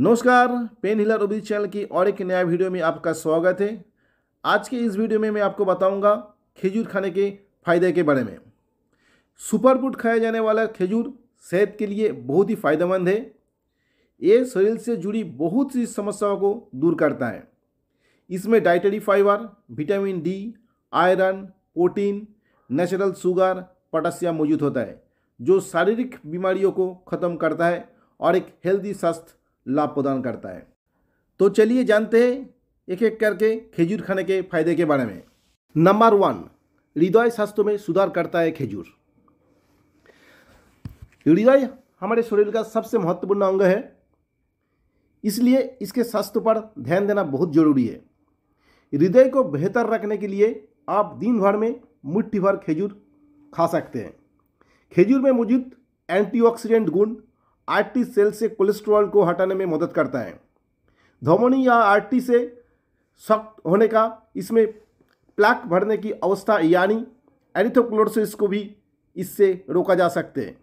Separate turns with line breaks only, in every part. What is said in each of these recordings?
नमस्कार pen healer ओबी channel की और एक नया वीडियो में आपका स्वागत है आज के इस वीडियो में मैं आपको बताऊंगा खजूर खाने के फायदे के बारे में सुपर फूड खाया जाने वाला खजूर सेहत के लिए बहुत ही फायदेमंद है ये शरीर से जुड़ी बहुत सी समस्याओं को दूर करता है इसमें dietary fibre vitamin D iron protein natural sugar potassium मौजूद होता है जो शारीरिक बीमारियों को ख़त्म करता है और एक हेल्दी स्वास्थ्य लाभ प्रदान करता है तो चलिए जानते हैं एक एक करके खेजूर खाने के फायदे के बारे में नंबर वन हृदय स्वास्थ्य में सुधार करता है खेजूर हृदय हमारे शरीर का सबसे महत्वपूर्ण अंग है इसलिए इसके स्वास्थ्य पर ध्यान देना बहुत जरूरी है हृदय को बेहतर रखने के लिए आप दिन भर में मुट्ठी भर खेजूर खा सकते हैं खेजूर में मौजूद एंटीऑक्सीडेंट गुण आरटी सेल से कोलेस्ट्रॉल को हटाने में मदद करता है धमनी या आरटी से सख्त होने का इसमें प्लाक भरने की अवस्था यानी एरिथोक्लोरसिस को भी इससे रोका जा सकते हैं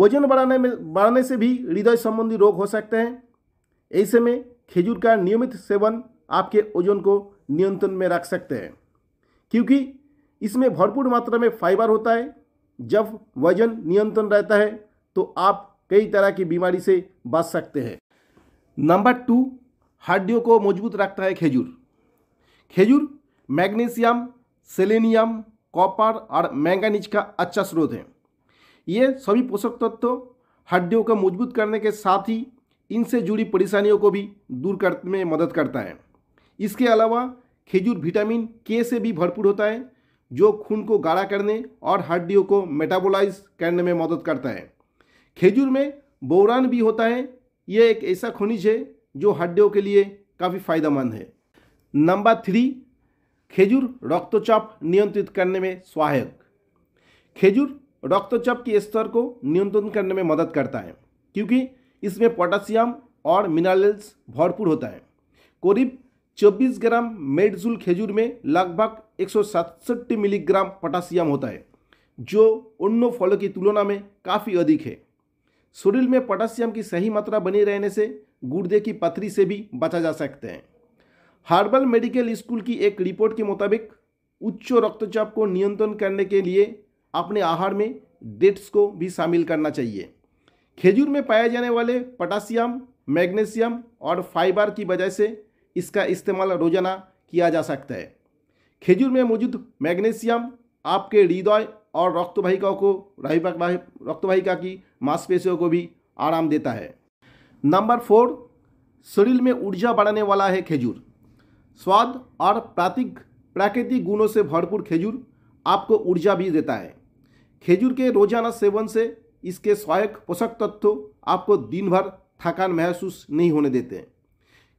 वजन बढ़ाने में बढ़ाने से भी हृदय संबंधी रोग हो सकते हैं ऐसे में खजूर का नियमित सेवन आपके वजन को नियंत्रण में रख सकते हैं क्योंकि इसमें भरपूर मात्रा में फाइबर होता है जब वजन नियंत्रण रहता है तो आप कई तरह की बीमारी से बच सकते हैं नंबर टू हड्डियों को मजबूत रखता है खेजूर खेजूर मैग्नीशियम सेलेनियम कॉपर और मैंगानीज का अच्छा स्रोत है ये सभी पोषक तत्व हड्डियों को मजबूत करने के साथ ही इनसे जुड़ी परेशानियों को भी दूर करने में मदद करता है इसके अलावा खेजूर विटामिन के से भी भरपूर होता है जो खून को गाढ़ा करने और हड्डियों को मेटाबोलाइज करने में मदद करता है खेजूर में बोरान भी होता है यह एक ऐसा खनिज है जो हड्डियों के लिए काफ़ी फायदेमंद है नंबर थ्री खेजूर रक्तचाप नियंत्रित करने में सहायक खेजूर रक्तचाप के स्तर को नियंत्रण करने में मदद करता है क्योंकि इसमें पोटासियम और मिनरल्स भरपूर होता है करीब 24 ग्राम मेडजुल खेजूर में लगभग एक मिलीग्राम पोटासियम होता है जो अन्य फलों की तुलना में काफ़ी अधिक है शरीर में पोटासियम की सही मात्रा बनी रहने से गुर्दे की पथरी से भी बचा जा सकते हैं हार्बल मेडिकल स्कूल की एक रिपोर्ट के मुताबिक उच्च रक्तचाप को नियंत्रण करने के लिए अपने आहार में डेट्स को भी शामिल करना चाहिए खेजूर में पाए जाने वाले पोटासियम मैग्नीशियम और फाइबर की वजह से इसका इस्तेमाल रोजाना किया जा सकता है खेजूर में मौजूद मैग्नीशियम आपके हृदय और रक्तवाहिकाओं को रक्तवाहिका की मांसपेशियों को भी आराम देता है नंबर फोर शरीर में ऊर्जा बढ़ाने वाला है खेजूर स्वाद और प्रातिक प्राकृतिक गुणों से भरपूर खेजूर आपको ऊर्जा भी देता है खेजूर के रोजाना सेवन से इसके सहायक पोषक तत्व आपको दिन भर थकान महसूस नहीं होने देते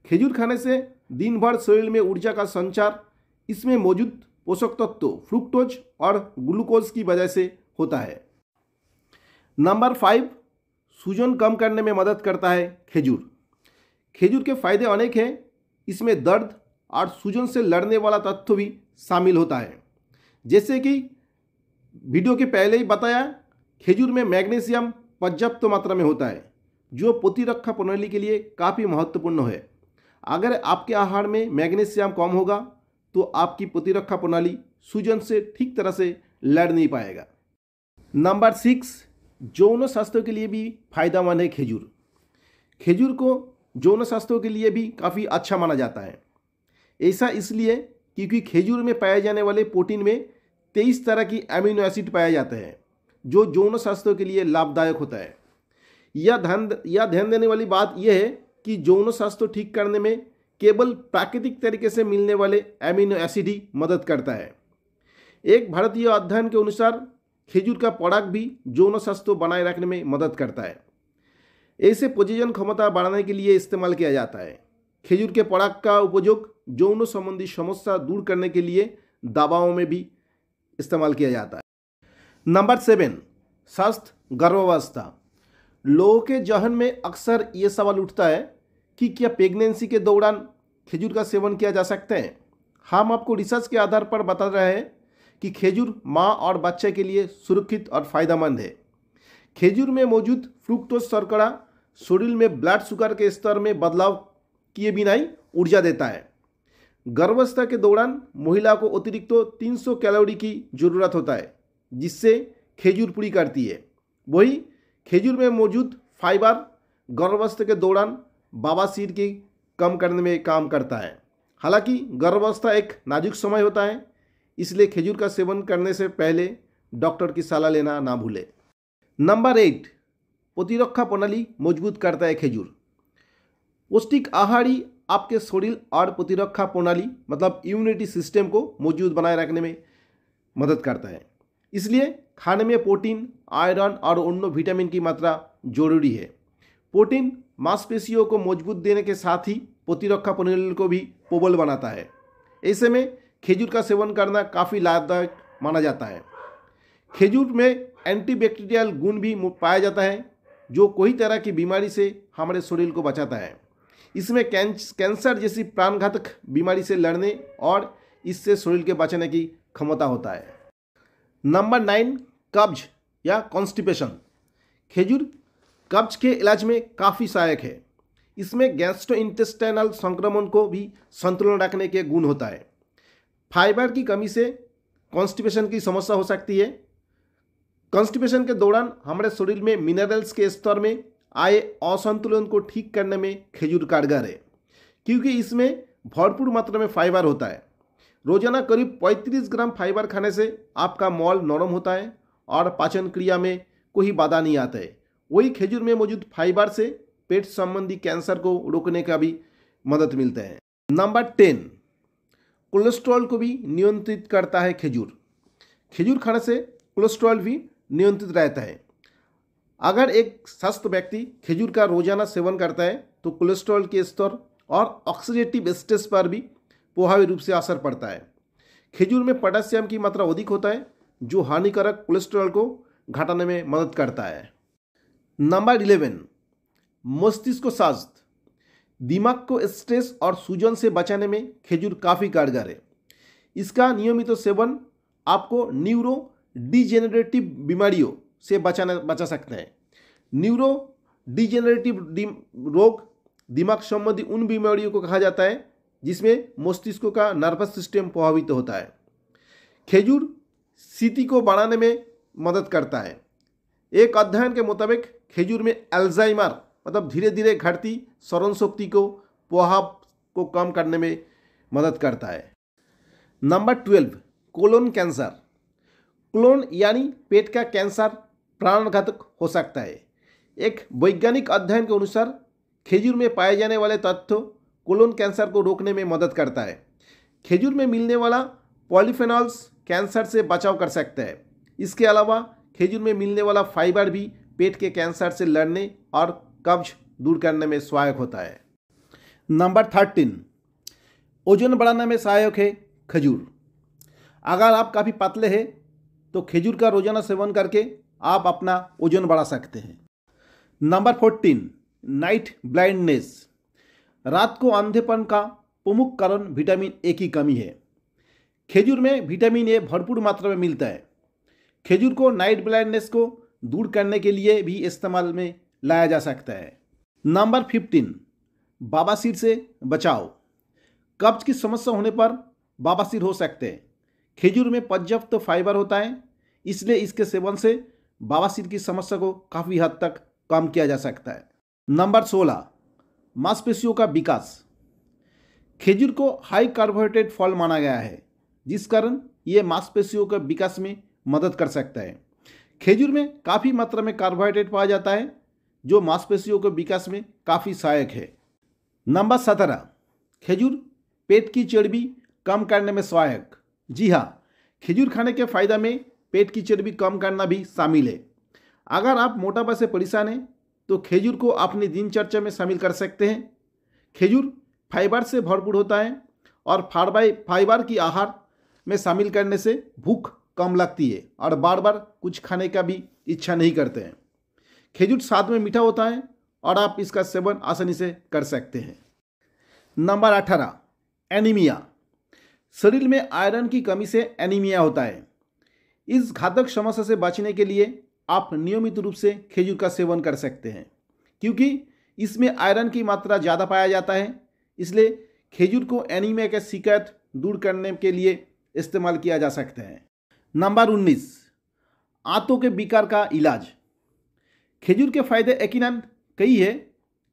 खेजूर खाने से दिन भर शरीर में ऊर्जा का संचार इसमें मौजूद पोषक तत्व फ्रुक्टोज और ग्लूकोज की वजह से होता है नंबर फाइव सूजन कम करने में मदद करता है खेजूर खेजूर के फायदे अनेक हैं इसमें दर्द और सूजन से लड़ने वाला तत्व भी शामिल होता है जैसे कि वीडियो के पहले ही बताया खेजूर में मैग्नीशियम पर्याप्त मात्रा में होता है जो प्रतिरक्षा प्रणाली के लिए काफ़ी महत्वपूर्ण है अगर आपके आहार में मैग्नीशियम कम होगा तो आपकी प्रतिरक्षा प्रणाली सूजन से ठीक तरह से लड़ नहीं पाएगा नंबर सिक्स जौन स्वास्थ्य के लिए भी फायदेमंद है खेजूर खेजूर को जौन स्वास्थ्य के लिए भी काफ़ी अच्छा माना जाता है ऐसा इसलिए क्योंकि खेजूर में पाए जाने वाले प्रोटीन में तेईस तरह की एमिनो एसिड पाए जाते हैं जो जौन स्वास्थ्य के लिए लाभदायक होता है यह ध्यान यह ध्यान देने वाली बात यह है कि जौन स्वास्थ्य ठीक करने में केवल प्राकृतिक तरीके से मिलने वाले एमिनो एसिड ही मदद करता है एक भारतीय अध्ययन के अनुसार खेजूर का पड़ाक भी जौन स्वास्थ्य बनाए रखने में मदद करता है ऐसे प्रजनन क्षमता बढ़ाने के लिए इस्तेमाल किया जाता है खेजूर के पड़ाक का उपयोग जौन संबंधी समस्या दूर करने के लिए दवाओं में भी इस्तेमाल किया जाता है नंबर सेवन स्वास्थ्य गर्भावस्था लोगों के जहन में अक्सर ये सवाल उठता है कि क्या प्रेगनेंसी के दौरान खजूर का सेवन किया जा सकता है हम आपको रिसर्च के आधार पर बता रहे हैं कि खजूर माँ और बच्चे के लिए सुरक्षित और फायदेमंद है खजूर में मौजूद फ्रुक्टोज सरकड़ा शरीर में ब्लड शुगर के स्तर में बदलाव किए बिना ही ऊर्जा देता है गर्भावस्था के दौरान महिला को अतिरिक्त 300 कैलोरी की जरूरत होता है जिससे खजूर पूरी करती है वही खजूर में मौजूद फाइबर गर्भावस्था के दौरान बाबा सिर की कम करने में काम करता है हालांकि गर्भावस्था एक नाजुक समय होता है इसलिए खजूर का सेवन करने से पहले डॉक्टर की सलाह लेना ना भूलें नंबर एट प्रतिरक्षा प्रणाली मजबूत करता है खजूर पौष्टिक आहारी आपके शरीर और प्रतिरक्षा प्रणाली मतलब इम्यूनिटी सिस्टम को मजबूत बनाए रखने में मदद करता है इसलिए खाने में प्रोटीन आयरन और अन्य विटामिन की मात्रा जरूरी है प्रोटीन मांसपेशियों को मजबूत देने के साथ ही प्रतिरक्षा प्रणाली को भी प्रबल बनाता है ऐसे में खेजूर का सेवन करना काफ़ी लाभदायक माना जाता है खेजूर में एंटीबैक्टीरियल गुण भी पाया जाता है जो कोई तरह की बीमारी से हमारे शरीर को बचाता है इसमें कैंसर जैसी प्राणघातक बीमारी से लड़ने और इससे शरीर के बचाने की क्षमता होता है नंबर नाइन कब्ज या कॉन्स्टिपेशन खेजूर कब्ज के इलाज में काफ़ी सहायक है इसमें गैस्ट्रो इंटेस्टाइनल संक्रमण को भी संतुलन रखने के गुण होता है फाइबर की कमी से कॉन्स्टिपेशन की समस्या हो सकती है कॉन्स्टिपेशन के दौरान हमारे शरीर में मिनरल्स के स्तर में आए असंतुलन को ठीक करने में खजूर कारगर है क्योंकि इसमें भरपूर मात्रा में फाइबर होता है रोजाना करीब 35 ग्राम फाइबर खाने से आपका मॉल नरम होता है और पाचन क्रिया में कोई बाधा नहीं आता है वही खजूर में मौजूद फाइबर से पेट संबंधी कैंसर को रोकने का भी मदद मिलता है नंबर टेन कोलेस्ट्रॉल को भी नियंत्रित करता है खजूर खजूर खाने से कोलेस्ट्रॉल भी नियंत्रित रहता है अगर एक स्वस्थ व्यक्ति खजूर का रोजाना सेवन करता है तो कोलेस्ट्रॉल के स्तर और ऑक्सीडेटिव स्टेस पर भी प्रभावी रूप से असर पड़ता है खजूर में पोटासियम की मात्रा अधिक होता है जो हानिकारक कोलेस्ट्रॉल को घटाने में मदद करता है नंबर इलेवन मस्तिष्क साज्त दिमाग को स्ट्रेस और सूजन से बचाने में खजूर काफ़ी कारगर है इसका नियमित तो सेवन आपको न्यूरो डिजेनरेटिव बीमारियों से बचाना बचा सकते हैं न्यूरो डिजेनरेटिव रोग दिमाग संबंधी उन बीमारियों को कहा जाता है जिसमें मस्तिष्क का नर्वस सिस्टम प्रभावित तो होता है खजूर स्थिति को बढ़ाने में मदद करता है एक अध्ययन के मुताबिक खेजूर में अल्जाइमर मतलब धीरे धीरे घटती स्वरण शक्ति को पोहा को कम करने में मदद करता है number twelve colon cancer colon यानी पेट का कैंसर प्राणघातक हो सकता है एक वैज्ञानिक अध्ययन के अनुसार खेजूर में पाए जाने वाले तत्व कोलोन कैंसर को रोकने में मदद करता है खेजूर में मिलने वाला पॉलीफेनॉल्स कैंसर से बचाव कर सकता है इसके अलावा खेजूर में मिलने वाला फाइबर भी पेट के कैंसर से लड़ने और कब्ज दूर करने में सहायक होता है नंबर थर्टीन ओजन बढ़ाने में सहायक है खजूर अगर आप काफ़ी पतले हैं तो खजूर का रोजाना सेवन करके आप अपना ओजन बढ़ा सकते हैं नंबर फोर्टीन नाइट ब्लाइंडनेस रात को अंधेपन का प्रमुख कारण विटामिन ए की कमी है खजूर में विटामिन ए भरपूर मात्रा में मिलता है खजूर को नाइट ब्लाइंडनेस को दूर करने के लिए भी इस्तेमाल में लाया जा सकता है नंबर फिफ्टीन सिर से बचाव कब्ज की समस्या होने पर बाबासिर हो सकते हैं खेजूर में पर्याप्त फाइबर होता है इसलिए इसके सेवन से बाबासिर की समस्या को काफ़ी हद तक कम किया जा सकता है नंबर सोलह मांसपेशियों का विकास खेजूर को हाई कार्बोहाइड्रेट फल माना गया है जिस कारण ये मांसपेशियों के विकास में मदद कर सकता है खेजूर में काफ़ी मात्रा में कार्बोहाइड्रेट पाया जाता है जो मांसपेशियों के विकास में काफ़ी सहायक है नंबर सत्रह खेजूर पेट की चर्बी कम करने में सहायक जी हाँ खेजूर खाने के फ़ायदा में पेट की चर्बी कम करना भी शामिल है अगर आप मोटापा से परेशान हैं तो खेजूर को अपनी दिनचर्चा में शामिल कर सकते हैं खेजूर फाइबर से भरपूर होता है और फाइबर की आहार में शामिल करने से भूख कम लगती है और बार बार कुछ खाने का भी इच्छा नहीं करते हैं खेजूर साथ में मीठा होता है और आप इसका सेवन आसानी से कर सकते हैं नंबर अठारह एनीमिया शरीर में आयरन की कमी से एनीमिया होता है इस घातक समस्या से बचने के लिए आप नियमित रूप से खेजूर का सेवन कर सकते हैं क्योंकि इसमें आयरन की मात्रा ज़्यादा पाया जाता है इसलिए खेजूर को एनीमिया के शिकायत दूर करने के लिए इस्तेमाल किया जा सकते हैं नंबर उन्नीस आंतों के विकार का इलाज खजूर के फायदे यकीन कई है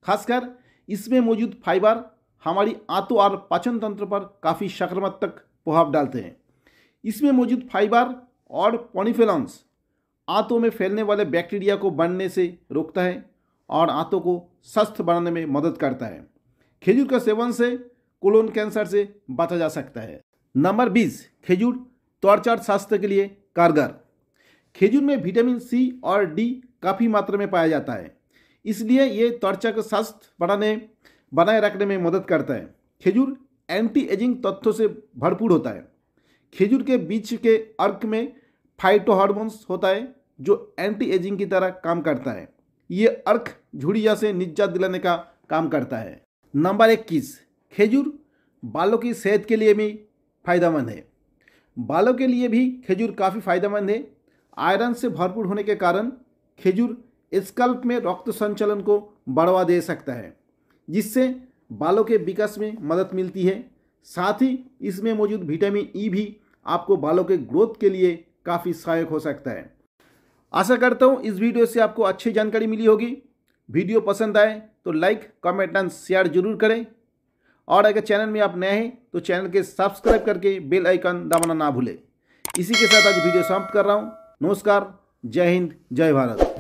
खासकर इसमें मौजूद फाइबर हमारी आंतों और पाचन तंत्र पर काफ़ी सकारात्मक प्रभाव डालते हैं इसमें मौजूद फाइबर और पॉनीफेलॉन्स आंतों में फैलने वाले बैक्टीरिया को बढ़ने से रोकता है और आंतों को स्वस्थ बनाने में मदद करता है खजूर का सेवन से कोलोन कैंसर से बचा जा सकता है नंबर बीस खजूर त्वचा स्वास्थ्य के लिए कारगर खेजूर में विटामिन सी और डी काफ़ी मात्रा में पाया जाता है इसलिए ये त्वचा का स्वास्थ्य बढ़ाने बनाए रखने में मदद करता है खेजूर एंटी एजिंग तत्वों से भरपूर होता है खेजूर के बीच के अर्क में फाइटोहार्मोन्स होता है जो एंटी एजिंग की तरह काम करता है ये अर्क झुड़िया से निजात दिलाने का काम करता है नंबर इक्कीस खेजूर बालों की सेहत के लिए भी फायदेमंद है बालों के लिए भी खजूर काफ़ी फायदेमंद है आयरन से भरपूर होने के कारण खजूर स्कल्प में रक्त संचलन को बढ़ावा दे सकता है जिससे बालों के विकास में मदद मिलती है साथ ही इसमें मौजूद विटामिन ई e भी आपको बालों के ग्रोथ के लिए काफ़ी सहायक हो सकता है आशा करता हूँ इस वीडियो से आपको अच्छी जानकारी मिली होगी वीडियो पसंद आए तो लाइक कमेंट एंड शेयर जरूर करें और अगर चैनल में आप नए हैं तो चैनल के सब्सक्राइब करके बेल आइकन दबाना ना भूलें इसी के साथ आज वीडियो समाप्त कर रहा हूँ नमस्कार जय हिंद जय भारत